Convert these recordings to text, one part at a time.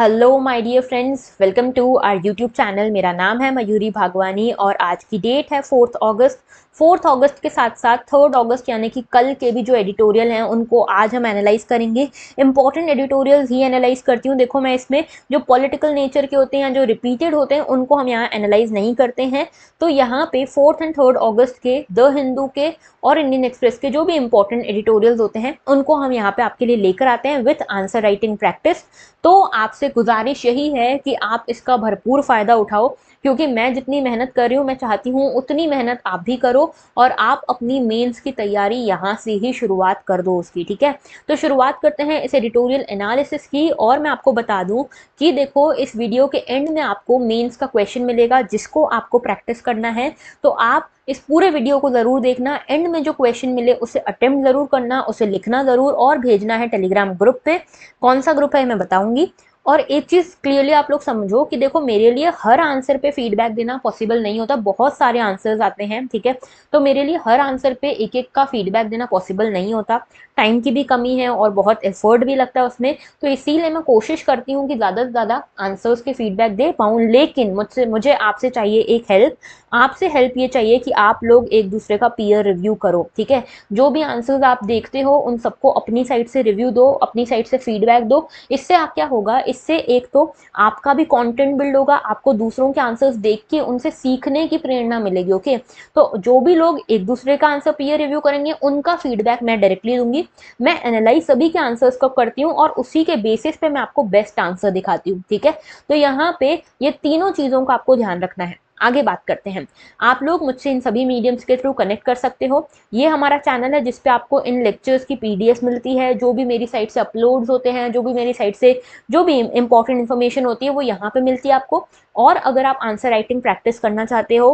Hello my dear friends welcome to our YouTube channel मेरा नाम है मयूरी भागवानी और आज की डेट है फोर्थ अगस्त फोर्थ अगस्त के साथ साथ थर्ड अगस्त यानी कि कल के भी जो एडिटोरियल हैं उनको आज हम एनालाइज करेंगे इंपॉर्टेंट एडिटोरियल ही एनालाइज करती हूँ देखो मैं इसमें जो पॉलिटिकल नेचर के होते हैं या जो रिपीटेड होते हैं उनको हम यहाँ एनालाइज नहीं करते हैं तो यहाँ पे फोर्थ एंड थर्ड अगस्त के द हिंदू के और इंडियन एक्सप्रेस के जो भी इंपॉर्टेंट एडिटोरियल होते हैं उनको हम यहाँ पर आपके लिए लेकर आते हैं विथ आंसर राइटिंग प्रैक्टिस तो आप आपसे गुजारिश यही है कि आप इसका भरपूर फ़ायदा उठाओ क्योंकि मैं जितनी मेहनत कर रही हूँ मैं चाहती हूँ उतनी मेहनत आप भी करो और आप अपनी मेंस की तैयारी यहाँ से ही शुरुआत कर दो उसकी ठीक है तो शुरुआत करते हैं इस एडिटोरियल एनालिसिस की और मैं आपको बता दूँ कि देखो इस वीडियो के एंड में आपको मेन्स का क्वेश्चन मिलेगा जिसको आपको प्रैक्टिस करना है तो आप इस पूरे वीडियो को ज़रूर देखना एंड में जो क्वेश्चन मिले उसे अटेम्प्ट ज़रूर करना उसे लिखना ज़रूर और भेजना है टेलीग्राम ग्रुप पे कौन सा ग्रुप है मैं बताऊंगी और एक चीज़ क्लियरली आप लोग समझो कि देखो मेरे लिए हर आंसर पे फीडबैक देना पॉसिबल नहीं होता बहुत सारे आंसर्स आते हैं ठीक है तो मेरे लिए हर आंसर पे एक एक का फीडबैक देना पॉसिबल नहीं होता टाइम की भी कमी है और बहुत एफर्ट भी लगता है उसमें तो इसीलिए मैं कोशिश करती हूँ कि ज़्यादा से ज़्यादा आंसर्स के फीडबैक दे पाऊँ लेकिन मुझसे मुझे आपसे चाहिए एक हेल्प आपसे हेल्प ये चाहिए कि आप लोग एक दूसरे का पीयर रिव्यू करो ठीक है जो भी आंसर्स आप देखते हो उन सबको अपनी साइड से रिव्यू दो अपनी साइड से फीडबैक दो इससे आप क्या होगा इससे एक तो आपका भी कंटेंट बिल्ड होगा आपको दूसरों के आंसर्स देख के उनसे सीखने की प्रेरणा मिलेगी ओके तो जो भी लोग एक दूसरे का आंसर पीयर रिव्यू करेंगे उनका फीडबैक मैं डायरेक्टली दूंगी मैं एनालाइज सभी के आंसर्स को करती हूँ और उसी के बेसिस पे मैं आपको बेस्ट आंसर दिखाती हूँ ठीक है तो यहाँ पे ये तीनों चीज़ों का आपको ध्यान रखना है आगे बात करते हैं आप लोग मुझसे इन सभी मीडियम्स के थ्रू कनेक्ट कर सकते हो ये हमारा चैनल है जिसपे आपको इन लेक्चर्स की पी मिलती है जो भी मेरी साइट से अपलोड होते हैं जो भी मेरी साइट से जो भी इंपॉर्टेंट इन्फॉर्मेशन होती है वो यहाँ पर मिलती है आपको और अगर आप आंसर राइटिंग प्रैक्टिस करना चाहते हो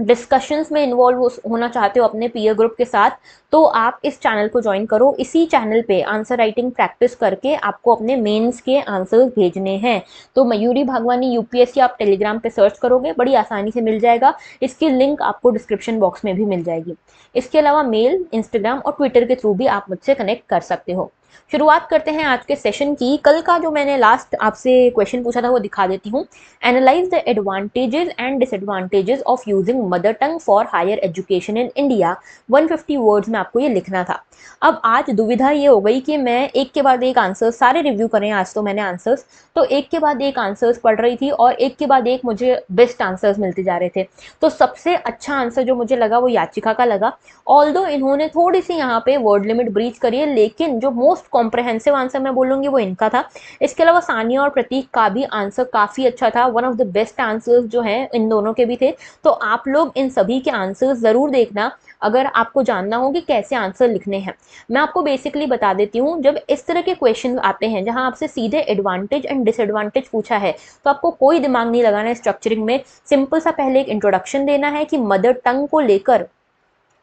डिस्कशंस में इन्वॉल्व हो, होना चाहते हो अपने पीयर ग्रुप के साथ तो आप इस चैनल को ज्वाइन करो इसी चैनल पे आंसर राइटिंग प्रैक्टिस करके आपको अपने मेंस के आंसर्स भेजने हैं तो मयूरी भागवानी यूपीएससी आप टेलीग्राम पे सर्च करोगे बड़ी आसानी से मिल जाएगा इसकी लिंक आपको डिस्क्रिप्शन बॉक्स में भी मिल जाएगी इसके अलावा मेल इंस्टाग्राम और ट्विटर के थ्रू भी आप मुझसे कनेक्ट कर सकते हो शुरुआत करते हैं आज के सेशन की कल का जो मैंने लास्ट आपसे क्वेश्चन पूछा था वो दिखा देती हूँ analyse the advantages and disadvantages of using mother tongue for higher education in India 150 words में आपको ये लिखना था अब आज दुविधा ये हो गई कि मैं एक के बाद एक आंसर सारे रिव्यू करें आज तो मैंने आंसर्स तो एक के बाद एक आंसर्स पढ़ रही थी और एक के बाद एक मुझे बेस्ट आंसर्स मिलते जा रहे थे तो सबसे अच्छा आंसर जो मुझे लगा वो याचिका का लगा ऑल इन्होंने थोड़ी सी यहाँ पे वर्ड लिमिट ब्रीच करी है लेकिन जो मोस्ट मोस्ट कॉम्प्रहेंसिव आंसर मैं बोलूँगी वो इनका था इसके अलावा सानिया और प्रतीक का भी आंसर काफ़ी अच्छा था one of the best answers जो हैं इन दोनों के भी थे तो आप लोग इन सभी के आंसर्स ज़रूर देखना अगर आपको जानना हो कि कैसे आंसर लिखने हैं मैं आपको बेसिकली बता देती हूँ जब इस तरह के क्वेश्चन आते हैं जहाँ आपसे सीधे एडवांटेज एंड डिसएडवांटेज पूछा है तो आपको कोई दिमाग नहीं लगाना है स्ट्रक्चरिंग में सिंपल सा पहले एक इंट्रोडक्शन देना है कि मदर टंग को लेकर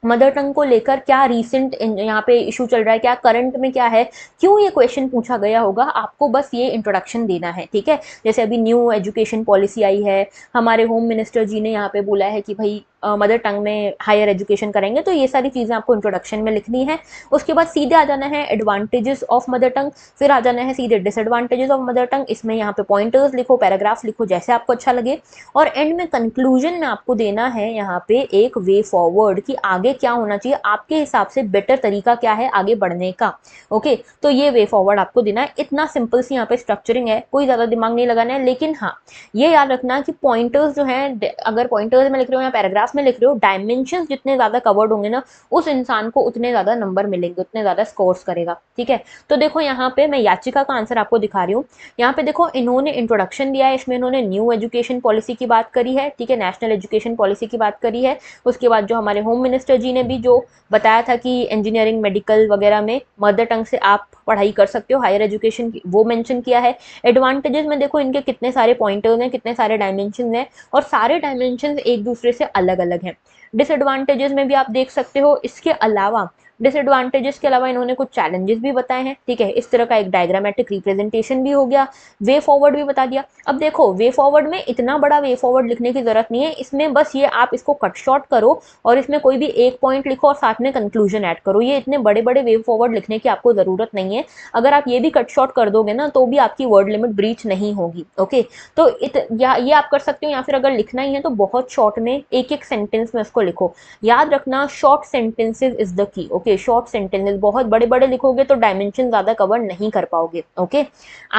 मदर टंग को लेकर क्या रीसेंट यहाँ पे इशू चल रहा है क्या करंट में क्या है क्यों ये क्वेश्चन पूछा गया होगा आपको बस ये इंट्रोडक्शन देना है ठीक है जैसे अभी न्यू एजुकेशन पॉलिसी आई है हमारे होम मिनिस्टर जी ने यहाँ पे बोला है कि भाई मदर टंग में हायर एजुकेशन करेंगे तो ये सारी चीज़ें आपको इंट्रोडक्शन में लिखनी है उसके बाद सीधे आ जाना है एडवांटेजेस ऑफ मदर टंग फिर आ जाना है सीधे डिसएडवांटेजेस ऑफ मदर टंग इसमें यहाँ पे पॉइंटर्स लिखो पैराग्राफ्स लिखो जैसे आपको अच्छा लगे और एंड में कंक्लूजन में आपको देना है यहाँ पे एक वे फॉरवर्ड कि आगे क्या होना चाहिए आपके हिसाब से बेटर तरीका क्या है आगे बढ़ने का ओके तो ये वे फॉरवर्ड आपको देना है इतना सिंपल सी यहाँ पे स्ट्रक्चरिंग है कोई ज़्यादा दिमाग नहीं लगाना है लेकिन हाँ ये याद रखना कि पॉइंटर्स जो है अगर पॉइंटर्स में लिख रहे हो या पैराग्राफ क्लास में लिख रहे हो डायमेंशन जितने ज़्यादा कवर्ड होंगे ना उस इंसान को उतने ज़्यादा नंबर मिलेंगे उतने ज़्यादा स्कोर्स करेगा ठीक है तो देखो यहाँ पे मैं याचिका का आंसर आपको दिखा रही हूँ यहाँ पे देखो इन्होंने इंट्रोडक्शन दिया है इसमें इन्होंने न्यू एजुकेशन पॉलिसी की बात करी है ठीक है नेशनल एजुकेशन पॉलिसी की बात करी है उसके बाद जो हमारे होम मिनिस्टर जी ने भी जो बताया था कि इंजीनियरिंग मेडिकल वगैरह में मदर टंग से आप पढ़ाई कर सकते हो हायर एजुकेशन वो मेंशन किया है एडवांटेजेस में देखो इनके कितने सारे पॉइंटर्स हैं कितने सारे डायमेंशन हैं और सारे डायमेंशन एक दूसरे से अलग अलग हैं डिसएडवांटेजेस में भी आप देख सकते हो इसके अलावा डिसएडवांटेजेस के अलावा इन्होंने कुछ चैलेंजेस भी बताए हैं ठीक है इस तरह का एक डायग्रामेटिक रिप्रेजेंटेशन भी हो गया वे फॉरवर्ड भी बता दिया अब देखो वे फॉरवर्ड में इतना बड़ा वे फॉरवर्ड लिखने की जरूरत नहीं है इसमें बस ये आप इसको कट शॉर्ट करो और इसमें कोई भी एक पॉइंट लिखो और साथ में कंक्लूजन ऐड करो ये इतने बड़े बड़े वे फॉरवर्ड लिखने की आपको ज़रूरत नहीं है अगर आप ये भी कट शॉर्ट कर दोगे ना तो भी आपकी वर्ड लिमिट ब्रीच नहीं होगी ओके तो इत या ये आप कर सकते हो या फिर अगर लिखना ही है तो बहुत शॉर्ट में एक एक सेंटेंस में उसको लिखो याद रखना short sentences is the key okay के शॉर्ट सेंटेंस बहुत बड़े बड़े लिखोगे तो डायमेंशन ज़्यादा कवर नहीं कर पाओगे ओके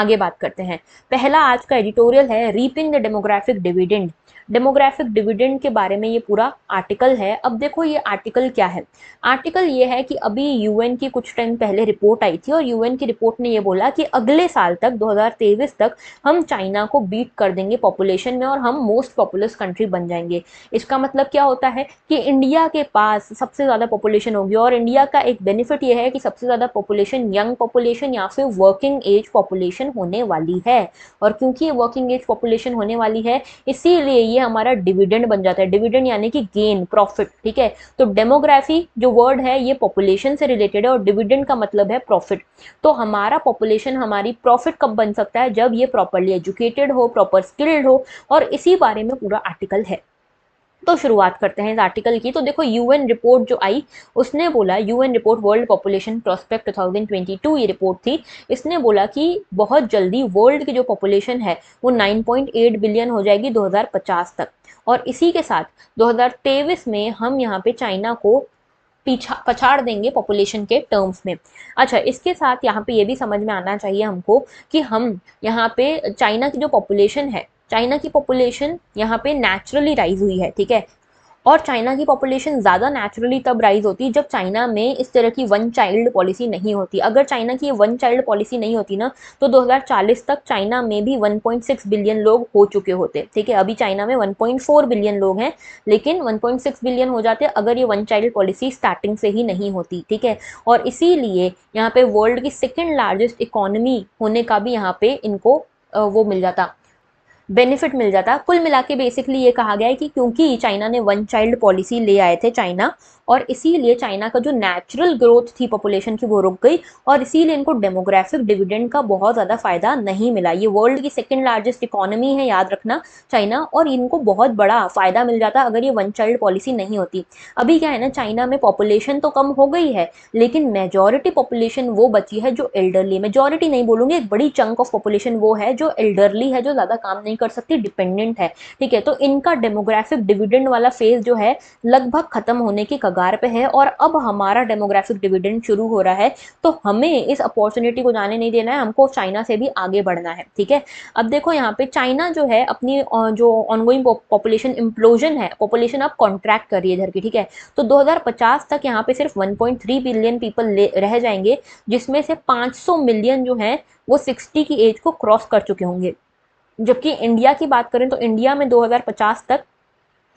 आगे बात करते हैं पहला आज का एडिटोरियल है reaping the demographic dividend demographic dividend के बारे में ये पूरा आर्टिकल है अब देखो ये आर्टिकल क्या है आर्टिकल ये है कि अभी यूएन की कुछ टाइम पहले रिपोर्ट आई थी और यूएन की रिपोर्ट ने ये बोला कि अगले साल तक 2023 तक हम चाइना को बीट कर देंगे पॉपुलेशन में और हम मोस्ट पॉपुलस कंट्री बन जाएंगे इसका मतलब क्या होता है कि इंडिया के पास सबसे ज़्यादा पॉपुलेशन होगी और इंडिया का एक बेनिफिट ये है कि सबसे ज़्यादा पॉपुलेशन यंग पॉपुलेशन या फिर वर्किंग एज पॉपुलेशन होने वाली है और क्योंकि वर्किंग एज पॉपुलेशन होने वाली है इसीलिए ये हमारा डिविडेंड बन जाता है डिविडेंड यानी कि गेन प्रॉफिट ठीक है तो डेमोग्राफी जो वर्ड है ये पॉपुलेशन से रिलेटेड है और डिविडेंड का मतलब है प्रॉफिट तो हमारा पॉपुलेशन हमारी प्रॉफिट कब बन सकता है जब ये प्रॉपरली एजुकेटेड हो प्रॉपर स्किल्ड हो और इसी बारे में पूरा आर्टिकल है तो शुरुआत करते हैं इस आर्टिकल की तो देखो यूएन रिपोर्ट जो आई उसने बोला UN report world population prospect 2022 ये रिपोर्ट थी इसने बोला कि बहुत जल्दी वर्ल्ड की जो पॉपुलेशन है वो 9.8 बिलियन हो जाएगी 2050 तक और इसी के साथ दो में हम यहाँ पे चाइना को पीछा पछाड़ देंगे पॉपुलेशन के टर्म्स में अच्छा इसके साथ यहाँ पे ये भी समझ में आना चाहिए हमको कि हम यहाँ पे चाइना की जो पॉपुलेशन है चाइना की पॉपुलेशन यहाँ पे नेचुरली राइज हुई है ठीक है और चाइना की पॉपुलेशन ज़्यादा नेचुरली तब राइज होती जब चाइना में इस तरह की वन चाइल्ड पॉलिसी नहीं होती अगर चाइना की ये वन चाइल्ड पॉलिसी नहीं होती ना तो 2040 तक चाइना में भी 1.6 बिलियन लोग हो चुके होते ठीक है अभी चाइना में 1.4 बिलियन लोग हैं लेकिन 1.6 बिलियन हो जाते अगर ये वन चाइल्ड पॉलिसी स्टार्टिंग से ही नहीं होती ठीक है और इसीलिए यहाँ पे वर्ल्ड की सेकेंड लार्जेस्ट इकोनमी होने का भी यहाँ पे इनको वो मिल जाता बेनिफिट मिल जाता कुल मिला के बेसिकली ये कहा गया है कि क्योंकि चाइना ने वन चाइल्ड पॉलिसी ले आए थे चाइना और इसीलिए चाइना का जो नेचुरल ग्रोथ थी पॉपुलेशन की वो रुक गई और इसीलिए इनको डेमोग्राफिक डिविडेंड का बहुत ज़्यादा फायदा नहीं मिला ये वर्ल्ड की सेकेंड लार्जेस्ट इकोनॉमी है याद रखना चाइना और इनको बहुत बड़ा फायदा मिल जाता अगर ये वन चाइल्ड पॉलिसी नहीं होती अभी क्या है ना चाइना में पॉपुलेशन तो कम हो गई है लेकिन मेजोरिटी पॉपुलेशन वो बची है जो एल्डरली मेजोरिटी नहीं बोलूँगी एक बड़ी चंक ऑफ पॉपुलेशन वो है जो एल्डरली है जो ज़्यादा काम नहीं नहीं कर सकती डिपेंडेंट है ठीक है तो इनका डेमोग्राफिक डिविडेंड वाला फेज जो है लगभग खत्म होने के कगार पे है और अब हमारा डेमोग्राफिक डिविडेंड शुरू हो रहा है तो हमें इस अपॉर्चुनिटी को जाने नहीं देना है हमको चाइना से भी आगे बढ़ना है ठीक है अब देखो यहाँ पे चाइना जो है अपनी जो ऑनगोइंग पॉपुलेशन इम्प्लोजन है पॉपुलेशन आप कॉन्ट्रैक्ट करिए इधर की ठीक है तो दो तक यहाँ पे सिर्फ वन बिलियन पीपल रह जाएंगे जिसमें से पांच मिलियन जो है वो 60 की एज को क्रॉस कर चुके होंगे जबकि इंडिया की बात करें तो इंडिया में 2050 तक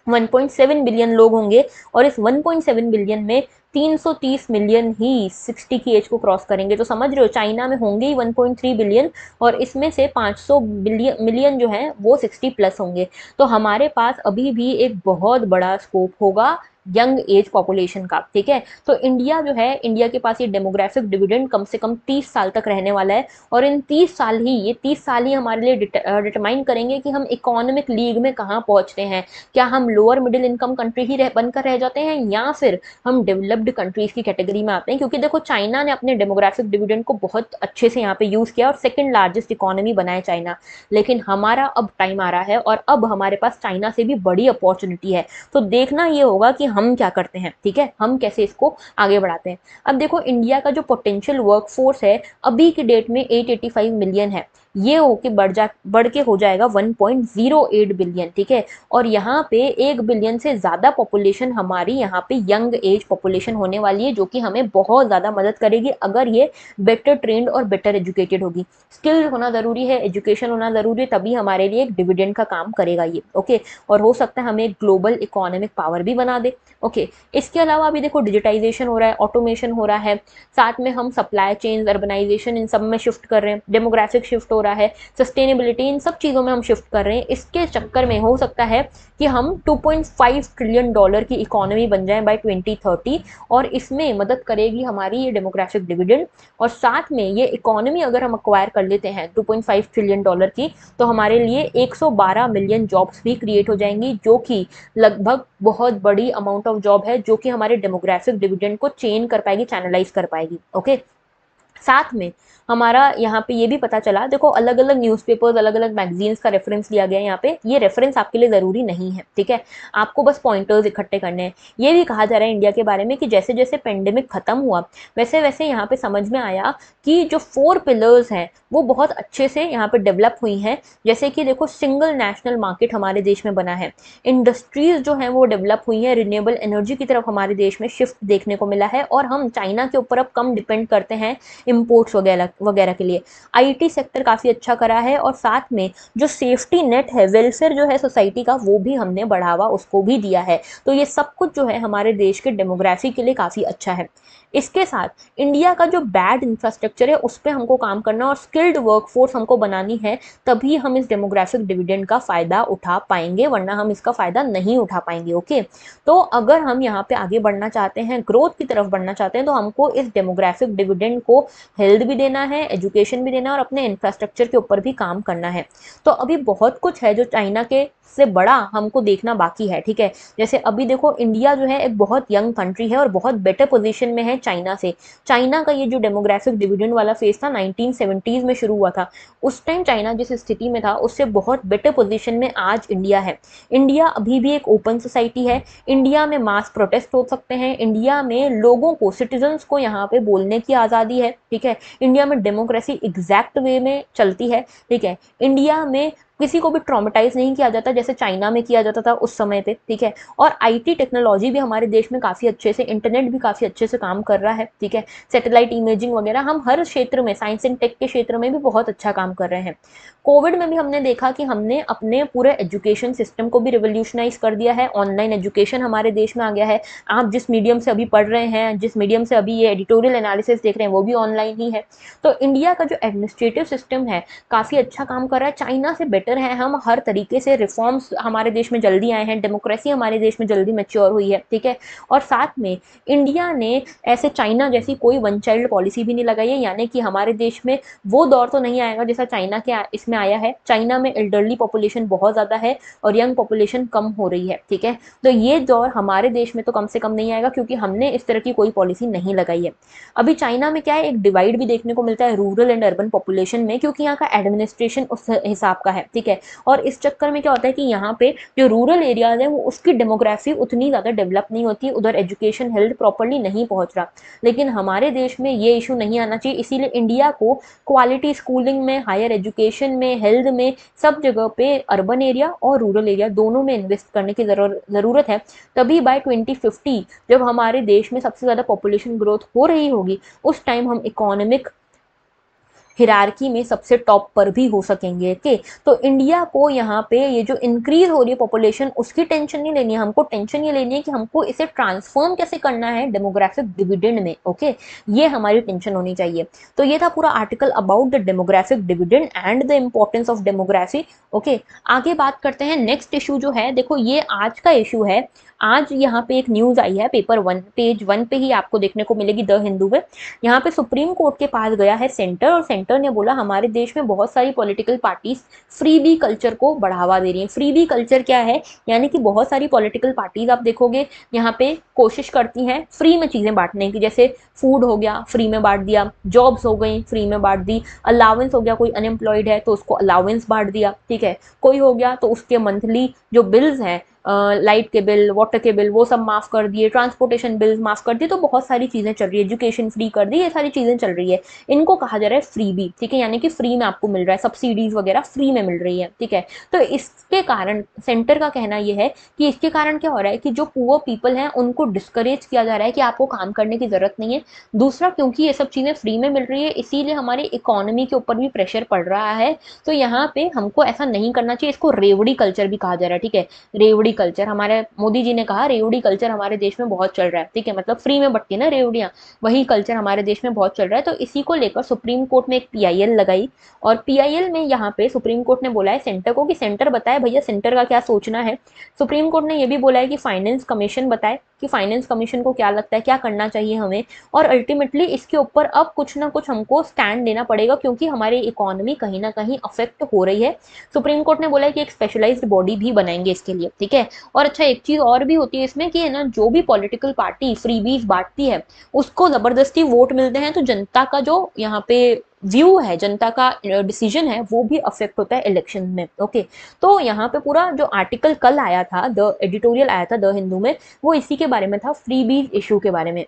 1.7 बिलियन लोग होंगे और इस 1.7 बिलियन में 330 मिलियन ही 60 की एज को क्रॉस करेंगे तो समझ रहे हो चाइना में होंगे ही 1.3 बिलियन और इसमें से 500 बिलियन मिलियन जो है वो 60 प्लस होंगे तो हमारे पास अभी भी एक बहुत बड़ा स्कोप होगा यंग एज पॉपुलेशन का ठीक है तो इंडिया जो है इंडिया के पास ये डेमोग्राफिक डिविडेंड कम से कम तीस साल तक रहने वाला है और इन तीस साल ही ये तीस साल ही हमारे लिए डिटरमाइन करेंगे कि हम इकोनॉमिक लीग में कहाँ पहुँचते हैं क्या हम लोअर मिडिल इनकम कंट्री ही रह बनकर रह जाते हैं या फिर हम डेवलप्ड कंट्रीज़ की कैटेगरी में आते हैं क्योंकि देखो चाइना ने अपने डेमोग्राफिक डिविडेंड को बहुत अच्छे से यहाँ पे यूज़ किया और सेकेंड लार्जेस्ट इकोनॉमी बनाए चाइना लेकिन हमारा अब टाइम आ रहा है और अब हमारे पास चाइना से भी बड़ी अपॉर्चुनिटी है तो देखना ये होगा कि हम क्या करते हैं ठीक है हम कैसे इसको आगे बढ़ाते हैं अब देखो इंडिया का जो पोटेंशियल वर्कफोर्स है अभी की डेट में 885 मिलियन है ये होके बढ़ जा बढ़ के हो जाएगा 1.08 बिलियन ठीक है और यहाँ पे एक बिलियन से ज़्यादा पॉपुलेशन हमारी यहाँ पे यंग एज पॉपुलेशन होने वाली है जो कि हमें बहुत ज़्यादा मदद करेगी अगर ये बेटर ट्रेंड और बेटर एजुकेटेड होगी स्किल होना ज़रूरी है एजुकेशन होना ज़रूरी है तभी हमारे लिए एक डिविडेंड का काम करेगा ये ओके और हो सकता है हमें एक ग्लोबल इकोनॉमिक पावर भी बना दे ओके इसके अलावा अभी देखो डिजिटाइजेशन हो रहा है ऑटोमेशन हो रहा है साथ में हम सप्लाई चेन अर्बनाइजेशन इन सब में शिफ्ट कर रहे हैं डेमोग्राफिक शिफ्ट हो रहा है सस्टेनेबिलिटी इन सब चीज़ों में हम शिफ्ट कर रहे हैं इसके चक्कर में हो सकता है कि हम 2.5 ट्रिलियन डॉलर की इकोनॉमी बन जाए बाय 2030 और इसमें मदद करेगी हमारी ये डेमोग्राफिक डिविडेंड और साथ में ये इकोनॉमी अगर हम अक्वायर कर लेते हैं 2.5 ट्रिलियन डॉलर की तो हमारे लिए 112 मिलियन जॉब्स भी क्रिएट हो जाएंगी जो कि लगभग बहुत बड़ी अमाउंट ऑफ जॉब है जो कि हमारे डेमोग्राफिक डिविडेंड को चेन कर पाएगी चैनलाइज कर पाएगी ओके साथ में हमारा यहाँ पे ये भी पता चला देखो अलग अलग न्यूज़पेपर्स अलग अलग मैगजीन्स का रेफरेंस लिया गया है यहाँ पे ये रेफरेंस आपके लिए ज़रूरी नहीं है ठीक है आपको बस पॉइंटर्स इकट्ठे करने हैं ये भी कहा जा रहा है इंडिया के बारे में कि जैसे जैसे पेंडेमिक ख़त्म हुआ वैसे वैसे यहाँ पर समझ में आया कि जो फोर पिलर्स हैं वो बहुत अच्छे से यहाँ पर डेवलप हुई हैं जैसे कि देखो सिंगल नेशनल मार्केट हमारे देश में बना है इंडस्ट्रीज़ जो हैं वो डेवलप हुई हैं रिन्यूएबल एनर्जी की तरफ हमारे देश में शिफ्ट देखने को मिला है और हम चाइना के ऊपर अब कम डिपेंड करते हैं इम्पोर्ट्स वगैरह वगैरह के लिए आईटी सेक्टर काफ़ी अच्छा करा है और साथ में जो सेफ्टी नेट है वेलफेयर जो है सोसाइटी का वो भी हमने बढ़ावा उसको भी दिया है तो ये सब कुछ जो है हमारे देश के डेमोग्राफी के लिए काफ़ी अच्छा है इसके साथ इंडिया का जो बैड इंफ्रास्ट्रक्चर है उस पर हमको काम करना और स्किल्ड वर्कफोर्स हमको बनानी है तभी हम इस डेमोग्राफिक डिविडेंड का फ़ायदा उठा पाएंगे वरना हम इसका फ़ायदा नहीं उठा पाएंगे ओके तो अगर हम यहाँ पे आगे बढ़ना चाहते हैं ग्रोथ की तरफ बढ़ना चाहते हैं तो हमको इस डेमोग्राफिक डिविडेंड को हेल्थ भी देना करना है एजुकेशन भी देना है और अपने इंफ्रास्ट्रक्चर के ऊपर भी काम करना है तो अभी बहुत कुछ है जो चाइना के से बड़ा हमको देखना बाकी है ठीक है जैसे अभी देखो इंडिया जो है एक बहुत यंग कंट्री है और बहुत बेटर पोजिशन में है चाइना से चाइना का ये जो डेमोग्राफिक डिविजन वाला फेज था नाइनटीन में शुरू हुआ था उस टाइम चाइना जिस स्थिति में था उससे बहुत बेटर पोजिशन में आज इंडिया है इंडिया अभी भी एक ओपन सोसाइटी है इंडिया में मास प्रोटेस्ट हो सकते हैं इंडिया में लोगों को सिटीजन्स को यहाँ पे बोलने की आज़ादी है ठीक है इंडिया में में डेमोक्रेसी एग्जैक्ट वे में चलती है ठीक है इंडिया में किसी को भी ट्रामेटाइज नहीं किया जाता जैसे चाइना में किया जाता था उस समय पे ठीक है और आईटी टेक्नोलॉजी भी हमारे देश में काफ़ी अच्छे से इंटरनेट भी काफ़ी अच्छे से काम कर रहा है ठीक है सैटेलाइट इमेजिंग वगैरह हम हर क्षेत्र में साइंस एंड टेक के क्षेत्र में भी बहुत अच्छा काम कर रहे हैं कोविड में भी हमने देखा कि हमने अपने पूरे एजुकेशन सिस्टम को भी रिवोल्यूशनाइज कर दिया है ऑनलाइन एजुकेशन हमारे देश में आ गया है आप जिस मीडियम से अभी पढ़ रहे हैं जिस मीडियम से अभी ये एडिटोरियल एनालिसिस देख रहे हैं वो भी ऑनलाइन ही है तो इंडिया का जो एडमिनिस्ट्रेटिव सिस्टम है काफ़ी अच्छा काम कर रहा है चाइना से बेटर बेटर हैं हम हर तरीके से रिफॉर्म्स हमारे देश में जल्दी आए हैं डेमोक्रेसी हमारे देश में जल्दी मेच्योर हुई है ठीक है और साथ में इंडिया ने ऐसे चाइना जैसी कोई वन चाइल्ड पॉलिसी भी नहीं लगाई है यानी कि हमारे देश में वो दौर तो नहीं आएगा जैसा चाइना के इसमें आया है चाइना में एल्डरली पॉपुलेशन बहुत ज़्यादा है और यंग पॉपुलेशन कम हो रही है ठीक है तो ये दौर हमारे देश में तो कम से कम नहीं आएगा क्योंकि हमने इस तरह की कोई पॉलिसी नहीं लगाई है अभी चाइना में क्या है एक डिवाइड भी देखने को मिलता है रूरल एंड अर्बन पॉपुलेशन में क्योंकि यहाँ का एडमिनिस्ट्रेशन उस हिसाब का है ठीक है और इस चक्कर में क्या होता है कि यहाँ पे जो रूरल एरियाज है वो उसकी डेमोग्राफी उतनी ज़्यादा डेवलप नहीं होती उधर एजुकेशन हेल्थ प्रॉपरली नहीं पहुंच रहा लेकिन हमारे देश में ये इशू नहीं आना चाहिए इसीलिए इंडिया को क्वालिटी स्कूलिंग में हायर एजुकेशन में हेल्थ में सब जगह पे अर्बन एरिया और रूरल एरिया दोनों में इन्वेस्ट करने की ज़रूरत है तभी बाय 2050 जब हमारे देश में सबसे ज़्यादा पॉपुलेशन ग्रोथ हो रही होगी उस टाइम हम इकोनॉमिक हिरारकी में सबसे टॉप पर भी हो सकेंगे के तो इंडिया को यहाँ पे ये जो इंक्रीज हो रही है पॉपुलेशन उसकी टेंशन नहीं लेनी है हमको टेंशन ये लेनी है कि हमको इसे ट्रांसफॉर्म कैसे करना है डेमोग्राफिक डिविडेंड में ओके ये हमारी टेंशन होनी चाहिए तो ये था पूरा article about the demographic dividend and the importance of demography okay आगे बात करते हैं नेक्स्ट इशू जो है देखो ये आज का इशू है आज यहाँ पे एक न्यूज़ आई है पेपर वन पेज वन पे ही आपको देखने को मिलेगी द हिंदू में यहाँ पे सुप्रीम कोर्ट के पास गया है सेंटर और सेंटर ने बोला हमारे देश में बहुत सारी political parties freebie culture को बढ़ावा दे रही हैं फ्री बी कल्चर क्या है यानी कि बहुत सारी पॉलिटिकल पार्टीज आप देखोगे यहाँ पे कोशिश करती हैं फ्री में चीज़ें बांटने की जैसे फूड हो गया फ्री में बांट दिया जॉब्स हो गई फ्री में बांट दी अलावेंस हो गया कोई अनएम्प्लॉयड है तो उसको अलावेंस बांट दिया ठीक है कोई हो गया तो उसके मंथली जो बिल्स हैं लाइट के बिल वाटर के बिल वो सब माफ़ कर दिए ट्रांसपोर्टेशन बिल्स माफ़ कर दिए तो बहुत सारी चीज़ें चल रही है एजुकेशन फ्री कर दी ये सारी चीज़ें चल रही है इनको कहा जा रहा है फ्री भी ठीक है यानी कि फ्री में आपको मिल रहा है सब्सिडीज़ वगैरह फ्री में मिल रही है ठीक है तो इसके कारण सेंटर का कहना यह है कि इसके कारण क्या हो रहा है कि जो पुअर पीपल हैं उनको डिस्करेज किया जा रहा है कि आपको काम करने की ज़रूरत नहीं है दूसरा क्योंकि ये सब चीज़ें फ्री में मिल रही है इसीलिए हमारे इकोनॉमी के ऊपर भी प्रेशर पड़ रहा है तो यहाँ पे हमको ऐसा नहीं करना चाहिए इसको रेवड़ी कल्चर भी कहा जा रहा है ठीक है रेवड़ी कल्चर हमारे मोदी जी ने कहा रेवड़ी कल्चर हमारे देश में बहुत चल रहा है ठीक है मतलब फ्री में बटती ना रेवड़ियाँ वही कल्चर हमारे देश में बहुत चल रहा है तो इसी को लेकर सुप्रीम कोर्ट में एक पी लगाई और पी में यहाँ पे सुप्रीम कोर्ट ने बोला है सेंटर को कि सेंटर बताए भैया सेंटर का क्या सोचना है सुप्रीम कोर्ट ने यह भी बोला है कि फाइनेंस कमीशन बताए कि फाइनेंस कमीशन को क्या लगता है क्या करना चाहिए हमें और अल्टीमेटली इसके ऊपर अब कुछ ना कुछ हमको स्टैंड देना पड़ेगा क्योंकि हमारी इकोनॉमी कहीं ना कहीं अफेक्ट हो रही है सुप्रीम कोर्ट ने बोला है कि एक स्पेशलाइज्ड बॉडी भी बनाएंगे इसके लिए ठीक है और अच्छा एक चीज़ और भी होती है इसमें कि है ना जो भी पॉलिटिकल पार्टी बीज बांटती है उसको ज़बरदस्ती वोट मिलते हैं तो जनता का जो यहाँ पे व्यू है जनता का डिसीजन है वो भी अफेक्ट होता है इलेक्शन में ओके तो यहाँ पे पूरा जो आर्टिकल कल आया था द एडिटोरियल आया था द हिंदू में वो इसी के बारे में था फ्री बीज इशू के बारे में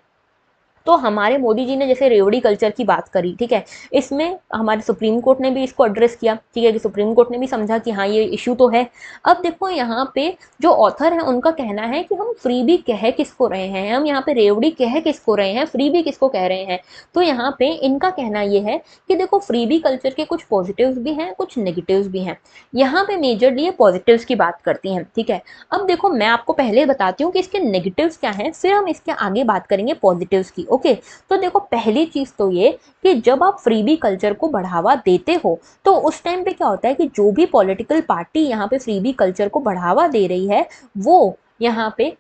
तो हमारे मोदी जी ने जैसे रेवड़ी कल्चर की बात करी ठीक है इसमें हमारे सुप्रीम कोर्ट ने भी इसको एड्रेस किया ठीक है कि सुप्रीम कोर्ट ने भी समझा कि हाँ ये इशू तो है अब देखो यहाँ पे जो ऑथर है उनका कहना है कि हम फ्री भी कह किसको रहे हैं हम यहाँ पे रेवड़ी कह किसको रहे हैं फ्री भी किसको कह रहे हैं तो यहाँ पे इनका कहना ये है कि देखो फ्री भी कल्चर के कुछ पॉजिटिव्स भी हैं कुछ नेगेटिव्स भी हैं यहाँ पे मेजरली ये पॉजिटिव्स की बात करती हैं ठीक है अब देखो मैं आपको पहले बताती हूँ कि इसके नेगेटिव्स क्या हैं फिर हम इसके आगे बात करेंगे पॉजिटिव्स की ओके तो देखो पहली चीज़ तो ये कि जब आप फ्री बी कल्चर को बढ़ावा देते हो तो उस टाइम पे क्या होता है कि जो भी पॉलिटिकल पार्टी यहाँ पे फ्री बी कल्चर को बढ़ावा दे रही है वो यहाँ पे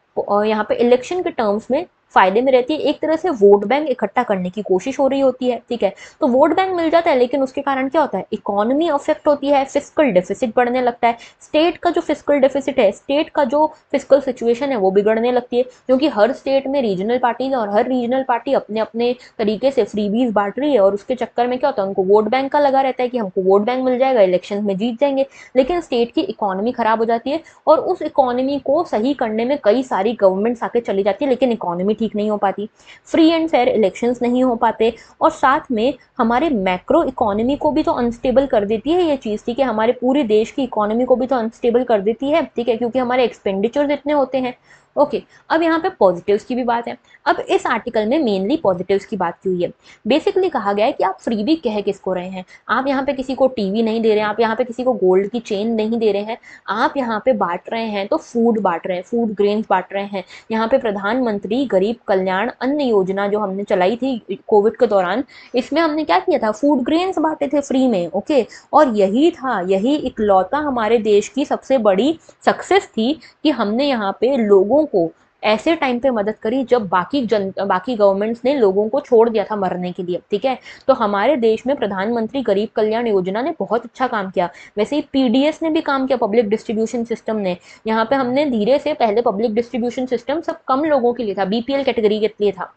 यहाँ पे इलेक्शन के टर्म्स में फायदे में रहती है एक तरह से वोट बैंक इकट्ठा करने की कोशिश हो रही होती है ठीक है तो वोट बैंक मिल जाता है लेकिन उसके कारण क्या होता है इकोनॉमी अफेक्ट होती है फिजिकल डेफिसिट बढ़ने लगता है स्टेट का जो फिजिकल डेफिसिट है स्टेट का जो फिजिकल सिचुएशन है वो बिगड़ने लगती है क्योंकि हर स्टेट में रीजनल पार्टीज और हर रीजनल पार्टी अपने अपने तरीके से फ्रीबीज बांट रही है और उसके चक्कर में क्या होता है उनको वोट बैंक का लगा रहता है कि हमको वोट बैंक मिल जाएगा इलेक्शन में जीत जाएंगे लेकिन स्टेट की इकोनॉमी खराब हो जाती है और उस इकोनॉमी को सही करने में कई सारी गवर्नमेंट्स आके चली जाती है लेकिन इकोनॉमी ठीक नहीं हो पाती फ्री एंड फेयर इलेक्शन नहीं हो पाते और साथ में हमारे मैक्रो इकोनॉमी को भी तो अनस्टेबल कर देती है ये चीज़ ठीक है हमारे पूरे देश की इकोनॉमी को भी तो अनस्टेबल कर देती है ठीक है क्योंकि हमारे एक्सपेंडिचर्स इतने होते हैं ओके okay, अब यहाँ पे पॉजिटिव्स की भी बात है अब इस आर्टिकल में मेनली पॉजिटिव्स की बात की हुई है बेसिकली कहा गया है कि आप फ्री भी कह किसको रहे हैं आप यहाँ पे किसी को टीवी नहीं दे रहे हैं आप यहाँ पे किसी को गोल्ड की चेन नहीं दे रहे हैं आप यहाँ पे बांट रहे हैं तो फूड बांट रहे हैं फूड ग्रेन बांट रहे हैं यहाँ पे प्रधानमंत्री गरीब कल्याण अन्न योजना जो हमने चलाई थी कोविड के दौरान इसमें हमने क्या किया था फूड ग्रेन बांटे थे फ्री में ओके और यही था यही इकलौता हमारे देश की सबसे बड़ी सक्सेस थी कि हमने यहाँ पे लोगों को ऐसे टाइम पे मदद करी जब बाकी जन बाकी गवर्नमेंट्स ने लोगों को छोड़ दिया था मरने के लिए ठीक है तो हमारे देश में प्रधानमंत्री गरीब कल्याण योजना ने बहुत अच्छा काम किया वैसे ही पीडीएस ने भी काम किया पब्लिक डिस्ट्रीब्यूशन सिस्टम ने यहाँ पे हमने धीरे से पहले पब्लिक डिस्ट्रीब्यूशन सिस्टम सब कम लोगों के लिए था बीपीएल कैटेगरी के लिए था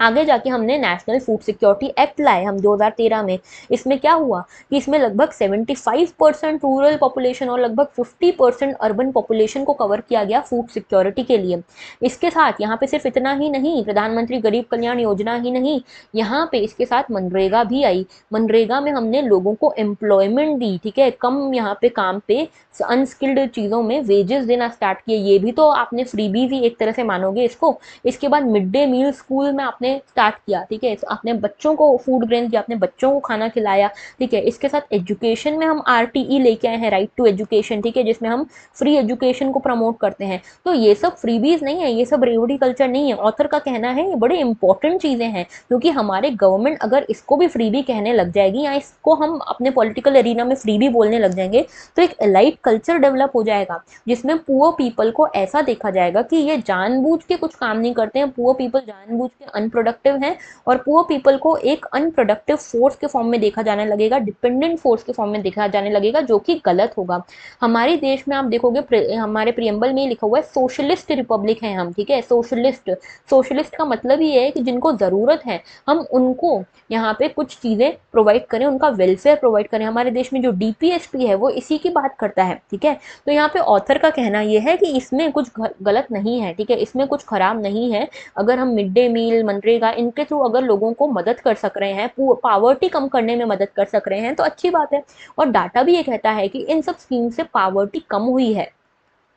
आगे जाके हमने नेशनल फूड सिक्योरिटी एक्ट लाए हम 2013 में इसमें क्या हुआ कि इसमें लगभग 75 परसेंट रूरल पॉपुलेशन और लगभग 50 परसेंट अर्बन पॉपुलेशन को कवर किया गया फूड सिक्योरिटी के लिए इसके साथ यहाँ पे सिर्फ इतना ही नहीं प्रधानमंत्री गरीब कल्याण योजना ही नहीं यहाँ पे इसके साथ मनरेगा भी आई मनरेगा में हमने लोगों को एम्प्लॉयमेंट दी ठीक है कम यहाँ पे काम पे अनस्किल्ड चीज़ों में वेजेस देना स्टार्ट किए ये भी तो आपने फ्री भी एक तरह से मानोगे इसको इसके बाद मिड डे मील स्कूल में आपने आपने स्टार्ट किया ठीक है आपने बच्चों को फूड ग्रेन दिया आपने बच्चों को खाना खिलाया ठीक है इसके साथ एजुकेशन में हम आर e लेके आए हैं राइट टू एजुकेशन ठीक है जिसमें हम फ्री एजुकेशन को प्रमोट करते हैं तो ये सब फ्रीबीज नहीं है ये सब रेवड़ी कल्चर नहीं है ऑथर का कहना है ये बड़े इंपॉर्टेंट चीज़ें हैं क्योंकि हमारे गवर्नमेंट अगर इसको भी फ्रीबी कहने लग जाएगी या इसको हम अपने पॉलिटिकल एरिना में फ्रीबी बोलने लग जाएंगे तो एक लाइट कल्चर डेवलप हो जाएगा जिसमें पुअर पीपल को ऐसा देखा जाएगा कि ये जानबूझ के कुछ काम नहीं करते हैं पुअर पीपल जानबूझ के अनप्र प्रोडक्टिव हैं और पुअर पीपल को एक अनप्रोडक्टिव फोर्स के फॉर्म में देखा जाने लगेगा डिपेंडेंट फोर्स के फॉर्म में देखा जाने लगेगा जो कि गलत होगा हमारे देश में आप देखोगे हमारे प्रियम्बल में लिखा हुआ है सोशलिस्ट रिपब्लिक है हम ठीक है सोशलिस्ट सोशलिस्ट का मतलब ये है कि जिनको ज़रूरत है हम उनको यहाँ पे कुछ चीज़ें प्रोवाइड करें उनका वेलफेयर प्रोवाइड करें हमारे देश में जो डीपीएसपी है वो इसी की बात करता है ठीक है तो यहाँ पे ऑथर का कहना यह है कि इसमें कुछ गलत नहीं है ठीक है इसमें कुछ खराब नहीं है अगर हम मिड डे मील मंत्री रहेगा इनके थ्रू अगर लोगों को मदद कर सक रहे हैं पावर्टी कम करने में मदद कर सक रहे हैं तो अच्छी बात है और डाटा भी ये कहता है कि इन सब स्कीम से पावर्टी कम हुई है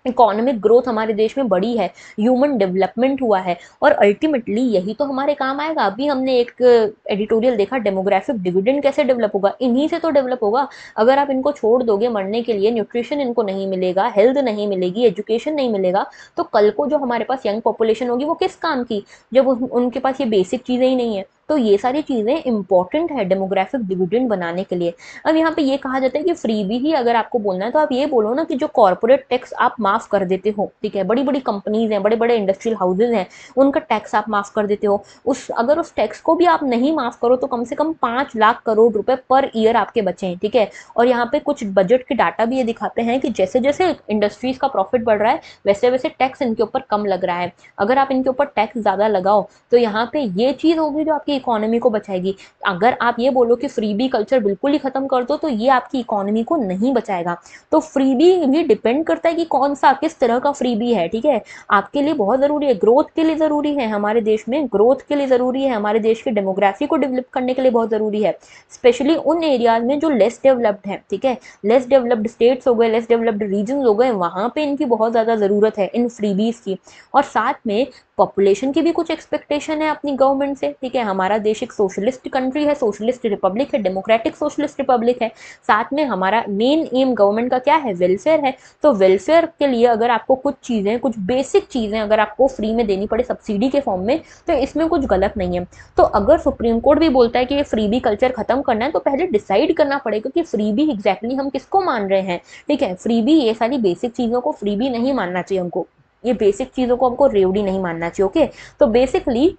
इकोनॉमिक ग्रोथ हमारे देश में बड़ी है ह्यूमन डेवलपमेंट हुआ है और अल्टीमेटली यही तो हमारे काम आएगा अभी हमने एक एडिटोरियल देखा डेमोग्राफिक डिविडेंड कैसे डेवलप होगा इन्हीं से तो डेवलप होगा अगर आप इनको छोड़ दोगे मरने के लिए न्यूट्रिशन इनको नहीं मिलेगा हेल्थ नहीं मिलेगी एजुकेशन नहीं मिलेगा तो कल को जो हमारे पास यंग पॉपुलेशन होगी वो किस काम की जब उनके पास ये बेसिक चीज़ें ही नहीं है तो ये सारी चीज़ें इंपॉर्टेंट है डेमोग्राफिक डिविडेंड बनाने के लिए अब यहाँ पे ये कहा जाता है कि फ्री भी ही अगर आपको बोलना है तो आप ये बोलो ना कि जो कॉर्पोरेट टैक्स आप माफ़ कर देते हो ठीक है बड़ी बड़ी कंपनीज हैं बड़े बड़े इंडस्ट्रियल हाउसेज हैं उनका टैक्स आप माफ़ कर देते हो उस अगर उस टैक्स को भी आप नहीं माफ़ करो तो कम से कम पांच लाख करोड़ रुपए पर ईयर आपके बचे हैं ठीक है और यहाँ पे कुछ बजट के डाटा भी ये दिखाते हैं कि जैसे जैसे इंडस्ट्रीज का प्रॉफिट बढ़ रहा है वैसे वैसे टैक्स इनके ऊपर कम लग रहा है अगर आप इनके ऊपर टैक्स ज़्यादा लगाओ तो यहाँ पे ये चीज़ होगी जो आपकी इकोनॉमी को बचाएगी अगर आप ये बोलो कि फ्रीबी कल्चर बिल्कुल ही ख़त्म कर दो तो ये आपकी इकोनॉमी को नहीं बचाएगा तो फ्रीबी भी डिपेंड करता है कि कौन सा किस तरह का फ्रीबी है ठीक है आपके लिए बहुत ज़रूरी है ग्रोथ के लिए ज़रूरी है हमारे देश में ग्रोथ के लिए ज़रूरी है हमारे देश की डेमोग्राफी को डेवलप करने के लिए बहुत ज़रूरी है स्पेशली उन एरियाज में जो लेस डेवलप्ड है ठीक है लेस डेवलप्ड स्टेट्स हो गए लेस डेवलप्ड रीजन हो गए वहां पर इनकी बहुत ज़्यादा ज़रूरत है इन फ्रीबीज़ की और साथ में पॉपुलेशन की भी कुछ एक्सपेक्टेशन है अपनी गवर्नमेंट से ठीक है हमारा देश एक सोशलिस्ट कंट्री है सोशलिस्ट रिपब्लिक है डेमोक्रेटिक सोशलिस्ट रिपब्लिक है साथ में हमारा मेन एम गवर्नमेंट का क्या है वेलफेयर है तो वेलफेयर के लिए अगर आपको कुछ चीज़ें कुछ बेसिक चीज़ें अगर आपको फ्री में देनी पड़े सब्सिडी के फॉर्म में तो इसमें कुछ गलत नहीं है तो अगर सुप्रीम कोर्ट भी बोलता है कि ये फ्री भी कल्चर ख़त्म करना है तो पहले डिसाइड करना पड़ेगा कि फ्री भी एग्जैक्टली हम किसको मान रहे हैं ठीक है फ्री भी ये सारी बेसिक चीज़ों को फ्री भी नहीं मानना चाहिए हमको ये बेसिक चीज़ों को हमको रेवड़ी नहीं मानना चाहिए ओके तो बेसिकली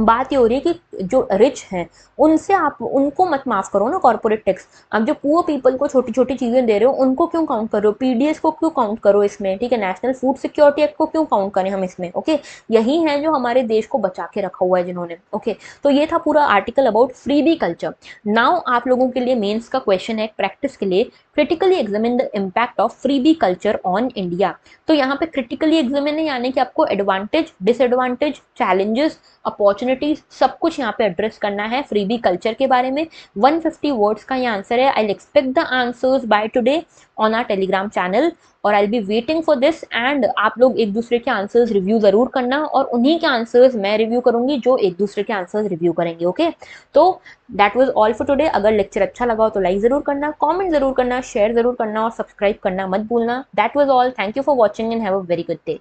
बात ये हो रही है कि जो रिच हैं उनसे आप उनको मत माफ़ करो ना कॉर्पोरेट टैक्स आप जो पुअर पीपल को छोटी छोटी चीज़ें दे रहे हो उनको क्यों काउंट करो पीडीएस को क्यों काउंट करो इसमें ठीक है नेशनल फूड सिक्योरिटी एक्ट को क्यों काउंट करें हम इसमें ओके यही है जो हमारे देश को बचा के रखा हुआ है जिन्होंने ओके तो ये था पूरा article about free culture now आप लोगों के लिए मेन्स का क्वेश्चन है प्रैक्टिस के लिए critically examine the impact of freebie culture on India तो यहाँ पे क्रिटिकली एग्जामिन है यानी कि आपको एडवांटेज डिसएडवांटेज चैलेंजेस अपॉर्चुनिटीज सब कुछ यहाँ पे एड्रेस करना है फ्रीबी कल्चर के बारे में 150 वर्ड्स का ये आंसर है I expect the answers by today on our Telegram channel और I be waiting for this and आप लोग एक दूसरे के आंसर्स रिव्यू ज़रूर करना और उन्हीं के आंसर्स मैं रिव्यू करूंगी जो एक दूसरे के आंसर्स रिव्यू करेंगे ओके okay? तो that was all for today अगर लेक्चर अच्छा लगा हो तो लाइक ज़रूर करना कॉमेंट ज़रूर करना शेयर ज़रूर करना और सब्सक्राइब करना मत भूलना that was all thank you for watching and have a very good day